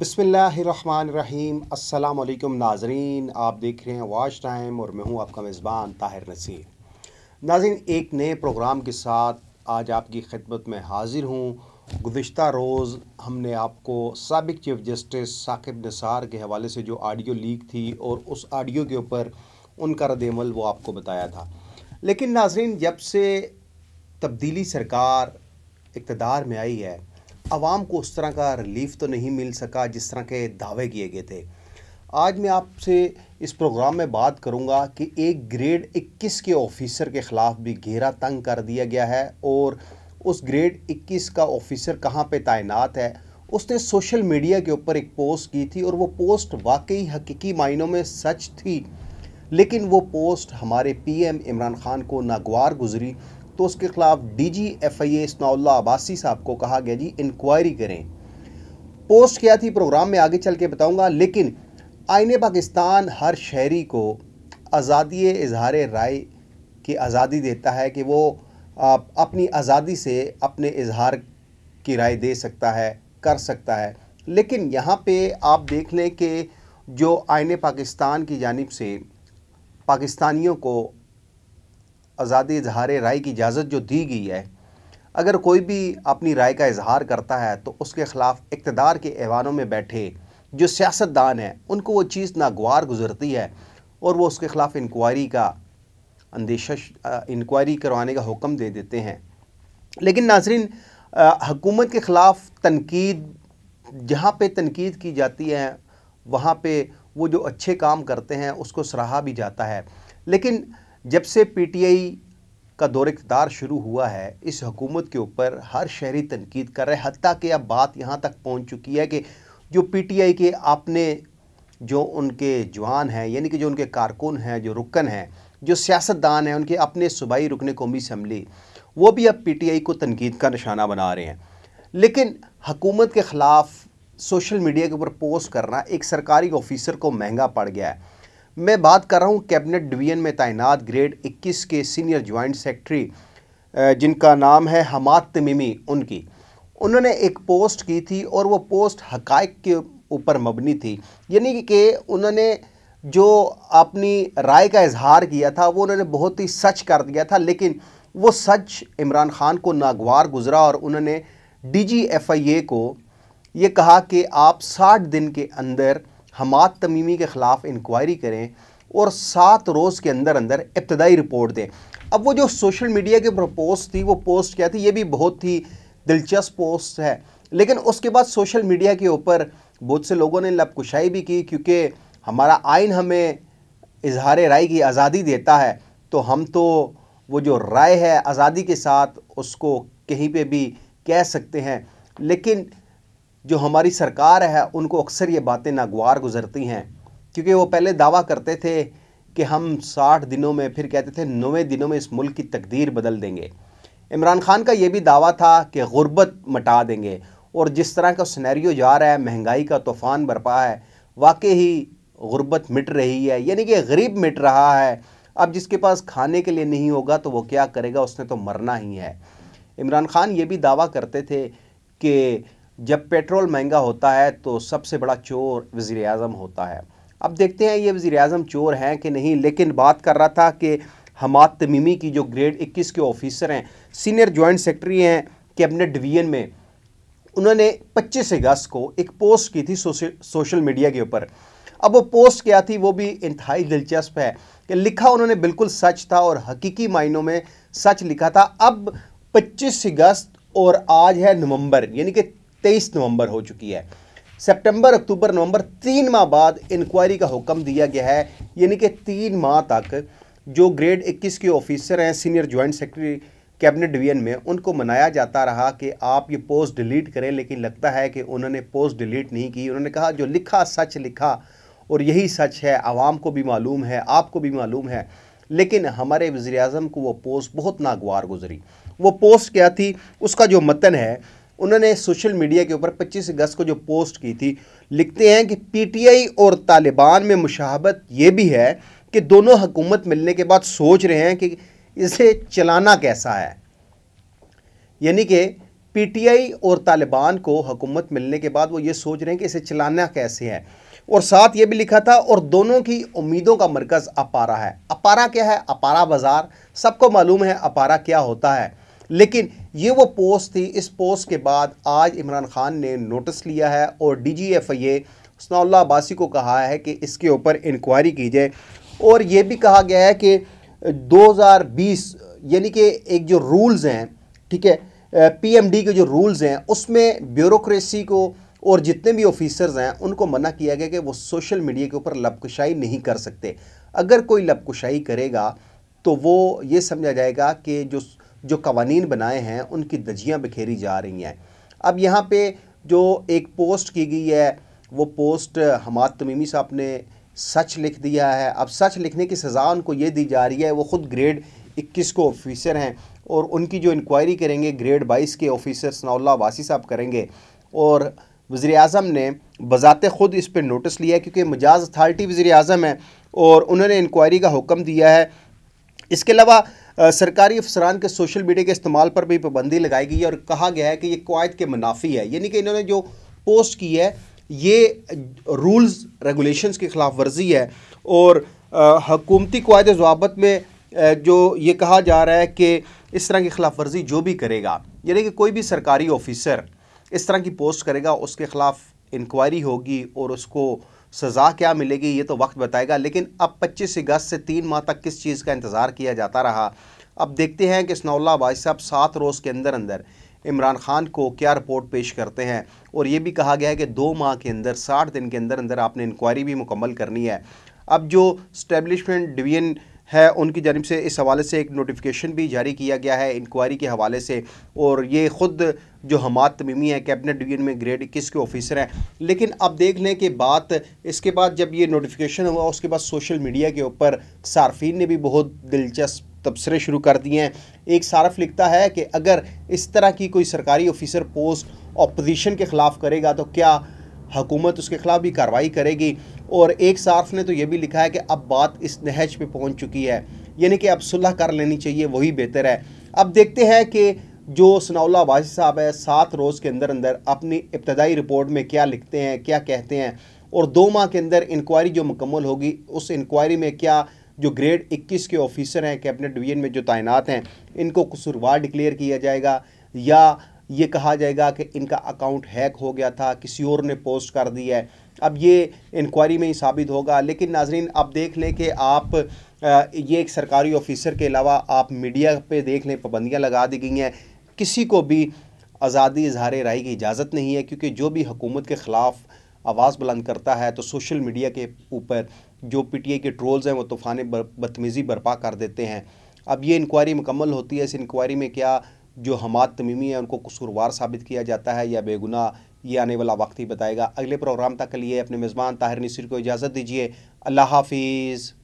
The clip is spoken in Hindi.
बसमीम अल्लाम नाजरीन आप देख रहे हैं वाच टाइम और मैं हूं आपका मेज़बान ताहिर नसीर नाजरीन एक नए प्रोग्राम के साथ आज आपकी खिदमत में हाजिर हूं गुज्त रोज़ हमने आपको सबक चीफ़ जस्टिस साकिब निसार के हवाले से जो आडियो लीक थी और उस आडियो के ऊपर उनका रदमल वो आपको बताया था लेकिन नाजरीन जब से तब्दीली सरकार इकतदार में आई है आवाम को उस तरह का रिलीफ तो नहीं मिल सका जिस तरह के दावे किए गए थे आज मैं आपसे इस प्रोग्राम में बात करूंगा कि एक ग्रेड 21 के ऑफिसर के ख़िलाफ़ भी घेरा तंग कर दिया गया है और उस ग्रेड 21 का ऑफिसर कहाँ पे तैनात है उसने सोशल मीडिया के ऊपर एक पोस्ट की थी और वो पोस्ट वाकई हकीकी मायनों में सच थी लेकिन वो पोस्ट हमारे पीएम इमरान खान को नागवार गुजरी तो उसके खिलाफ D G F I Ehsanullah Abbasi साहब को कहा गया जी इंक्वायरी करें पोस्ट किया थी प्रोग्राम में आगे चल के बताऊँगा लेकिन आइन पाकिस्तान हर शहरी को आज़ादी इजहार राय की आज़ादी देता है कि वो अपनी आज़ादी से अपने इजहार की राय दे सकता है कर सकता है लेकिन यहाँ पे आप देख लें कि जो आइन पाकिस्तान की जानब से पाकिस्तानियों को आज़ादी इजहार राय की इजाज़त जो दी गई है अगर कोई भी अपनी राय का इजहार करता है तो उसके ख़िलाफ़ इकतदार के ऐवानों में बैठे जो सियासतदान हैं उनको वो चीज़ नागवार गुजरती है और वो उसके ख़िलाफ़ इंक्वायरी का अंदेशा इंक्वायरी करवाने का हुक्म दे देते हैं लेकिन नाजरीन हकूमत के ख़िलाफ़ तनकीद जहाँ पर तनकीद की जाती है वहाँ पर वो जो अच्छे काम करते हैं उसको सराहा भी जाता है लेकिन जब से पीटीआई का दौर इकदार शुरू हुआ है इस हकूमत के ऊपर हर शहरी तनकीद कर रहे हती कि अब बात यहाँ तक पहुँच चुकी है कि जो पी टी आई के आपने जो उनके जवान हैं यानी कि जो उनके कारकुन हैं जो रुकन हैं जो सियासतदान हैं उनके अपने सूबाई रुकन कौमी असम्बली वो भी अब पी टी आई को तनकीद का निशाना बना रहे हैं लेकिन हकूमत के ख़िलाफ़ सोशल मीडिया के ऊपर पोस्ट करना एक सरकारी ऑफिसर को महंगा पड़ गया है मैं बात कर रहा हूँ कैबिनेट डिवीजन में तैनात ग्रेड 21 के सीनियर जॉइंट सेक्रेटरी जिनका नाम है हमाद तमीमी उनकी उन्होंने एक पोस्ट की थी और वो पोस्ट हकाइक के ऊपर मबनी थी यानी कि उन्होंने जो अपनी राय का इजहार किया था वो उन्होंने बहुत ही सच कर दिया था लेकिन वो सच इमरान खान को नागवार गुजरा और उन्होंने डी जी एफ आई ए को ये कहा कि आप साठ दिन के अंदर हमाद तमीमी के ख़िलाफ़ इंक्वायरी करें और सात रोज़ के अंदर अंदर इब्तदाई रिपोर्ट दें अब वो जो सोशल मीडिया की पोस्ट थी वो पोस्ट क्या थी ये भी बहुत ही दिलचस्प पोस्ट है लेकिन उसके बाद सोशल मीडिया के ऊपर बहुत से लोगों ने लपकुशाई भी की क्योंकि हमारा आइन हमें इजहार राय की आज़ादी देता है तो हम तो वो जो राय है आज़ादी के साथ उसको कहीं पे भी कह सकते हैं लेकिन जो हमारी सरकार है उनको अक्सर ये बातें नागवार गुजरती हैं क्योंकि वो पहले दावा करते थे कि हम साठ दिनों में फिर कहते थे नवे दिनों में इस मुल्क की तकदीर बदल देंगे इमरान खान का ये भी दावा था कि गुर्बत मटा देंगे और जिस तरह का स्नैरियो जा रहा है महंगाई का तूफ़ान बरपा है वाकई ही गुर्बत मिट रही है यानी कि गरीब मिट रहा है अब जिसके पास खाने के लिए नहीं होगा तो वो क्या करेगा उसने तो मरना ही है इमरान खान ये भी दावा करते थे कि जब पेट्रोल महंगा होता है तो सबसे बड़ा चोर वज़ी अजम होता है अब देखते हैं ये वज़ी अजम चोर हैं कि नहीं लेकिन बात कर रहा था कि हमाद तमीमी की जो ग्रेड 21 के ऑफिसर हैं सीनियर जॉइंट सेक्रेटरी हैं कैबिनेट डिवीजन में उन्होंने 25 अगस्त को एक पोस्ट की थी सोशल मीडिया के ऊपर अब वो पोस्ट क्या थी वो भी इंतहाई दिलचस्प है कि लिखा उन्होंने बिल्कुल सच था और हकीकी मायनों में सच लिखा था अब 25 अगस्त और आज है नवंबर यानी कि तेईस नवंबर हो चुकी है सितंबर अक्टूबर नवंबर तीन माह बाद इंक्वायरी का हुक्म दिया गया है यानी कि तीन माह तक जो ग्रेड 21 के ऑफिसर हैं senior joint secretary cabinet division में उनको मनाया जाता रहा कि आप ये पोस्ट डिलीट करें लेकिन लगता है कि उन्होंने पोस्ट डिलीट नहीं की उन्होंने कहा जो लिखा सच लिखा और यही सच है आवाम को भी मालूम है आपको भी मालूम है लेकिन हमारे वज़ी अजम को वो पोस्ट बहुत नागवार गुजरी वो पोस्ट क्या थी उसका जो मतन है उन्होंने सोशल मीडिया के ऊपर 25 अगस्त को जो पोस्ट की थी लिखते हैं कि पीटीआई और तालिबान में मुशाहबत ये भी है कि दोनों हुकूमत मिलने के बाद सोच रहे हैं कि इसे चलाना कैसा है यानी कि पीटीआई और तालिबान को हुकूमत मिलने के बाद वो ये सोच रहे हैं कि इसे चलाना कैसे है और साथ ये भी लिखा था और दोनों की उम्मीदों का मरकज़ अपारा है अपारा क्या है अपारा बाज़ार सबको मालूम है अपारा क्या होता है लेकिन ये वो पोस्ट थी इस पोस्ट के बाद आज इमरान खान ने नोटिस लिया है और D G F I A Abbasi को कहा है कि इसके ऊपर इंक्वायरी की जाए और ये भी कहा गया है कि 2020 यानी कि एक जो रूल्स हैं ठीक है पीएमडी के जो रूल्स हैं उसमें ब्यूरोक्रेसी को और जितने भी ऑफिसर्स हैं उनको मना किया गया कि वो सोशल मीडिया के ऊपर लपकशाई नहीं कर सकते अगर कोई लपकशाई करेगा तो वो ये समझा जाएगा कि जो जो कवानीन बनाए हैं उनकी दजियाँ बिखेरी जा रही हैं अब यहाँ पे जो एक पोस्ट की गई है वो पोस्ट हमाद तमीमी साहब ने सच लिख दिया है अब सच लिखने की सज़ा उनको ये दी जा रही है वो ख़ुद ग्रेड इक्कीस को ऑफिसर हैं और उनकी जो इंक्वायरी करेंगे ग्रेड बाईस के ऑफिसर सनाउल्ला वासी साहब करेंगे और वज़ी अजम ने बज़ात ख़ुद इस पर नोटिस लिया है क्योंकि मजाज अथार्टी वज़ी अजम है और उन्होंने इंक्वायरी का हुक्म दिया है इसके अलावा सरकारी अफसरान के सोशल मीडिया के इस्तेमाल पर भी पाबंदी लगाई गई है और कहा गया है कि ये कवायद के मुनाफी है यानी कि इन्होंने जो पोस्ट की है ये रूल्स रेगुलेशंस की खिलाफ वर्जी है और हकूमती कवायद जवाबत में जो ये कहा जा रहा है कि इस तरह की खिलाफ वर्जी जो भी करेगा यानी कि कोई भी सरकारी ऑफिसर इस तरह की पोस्ट करेगा उसके ख़िलाफ़ इंक्वायरी होगी और उसको सज़ा क्या मिलेगी ये तो वक्त बताएगा लेकिन अब 25 अगस्त से तीन माह तक किस चीज़ का इंतज़ार किया जाता रहा अब देखते हैं कि स्नौल्ला भाई साहब सात रोज़ के अंदर अंदर इमरान खान को क्या रिपोर्ट पेश करते हैं और ये भी कहा गया है कि दो माह के अंदर साठ दिन के अंदर अंदर आपने इंक्वायरी भी मुकम्मल करनी है अब जो स्टैब्लिशमेंट डिवीजन है उनकी जानब से इस हवाले से एक नोटिफिकेशन भी जारी किया गया है इंक्वायरी के हवाले से और ये ख़ुद जो हमात तमीमी है कैबिनेट डिवीजन में ग्रेड इक्कीस के ऑफिसर हैं लेकिन अब देख लें कि बात इसके बाद जब ये नोटिफिकेशन हुआ उसके बाद सोशल मीडिया के ऊपर सार्फिन ने भी बहुत दिलचस्प तबसरे शुरू कर दिए हैं एक सार्फ़ लिखता है कि अगर इस तरह की कोई सरकारी ऑफिसर पोस्ट अपोजिशन के ख़िलाफ़ करेगा तो क्या हुकूमत उसके ख़िलाफ़ भी कार्रवाई करेगी और एक सार्फ ने तो यह भी लिखा है कि अब बात इस नहज पर पहुँच चुकी है यानी कि अब सुलह कर लेनी चाहिए वही बेहतर है अब देखते हैं कि जो सनाउल्ला वाजी साहब है सात रोज़ के अंदर अंदर अपनी इब्तदाई रिपोर्ट में क्या लिखते हैं क्या कहते हैं और दो माह के अंदर इंक्वायरी जो मुकम्मल होगी उस इंक्वायरी में क्या जो ग्रेड 21 के ऑफिसर हैं कैबिनेट डिवीजन में जो तैनात हैं इनको कसूरवार डिक्लेयर किया जाएगा या ये कहा जाएगा कि इनका अकाउंट हैक हो गया था किसी और ने पोस्ट कर दिया है अब ये इंक्वायरी में ही साबित होगा लेकिन नाजरीन आप देख लें कि आप ये एक सरकारी ऑफिसर के अलावा आप मीडिया पे देख लें पाबंदियाँ लगा दी गई हैं किसी को भी आज़ादी इजहार राय की इजाज़त नहीं है क्योंकि जो भी हुकूमत के ख़िलाफ़ आवाज़ बुलंद करता है तो सोशल मीडिया के ऊपर जो पी टी आई के ट्रोल्स हैं वो तूफ़ान बदतमीज़ी बर्पा कर देते हैं अब ये इंक्वायरी मुकम्मल होती है इस इंक्वायरी में क्या जो हमाद तमीमी है उनको कसूरवार साबित किया जाता है या बेगुना ये आने वाला वक्त ही बताएगा अगले प्रोग्राम तक के लिए अपने मेज़बान ताहिर नसीर को इजाज़त दीजिए अल्लाह हाफिज़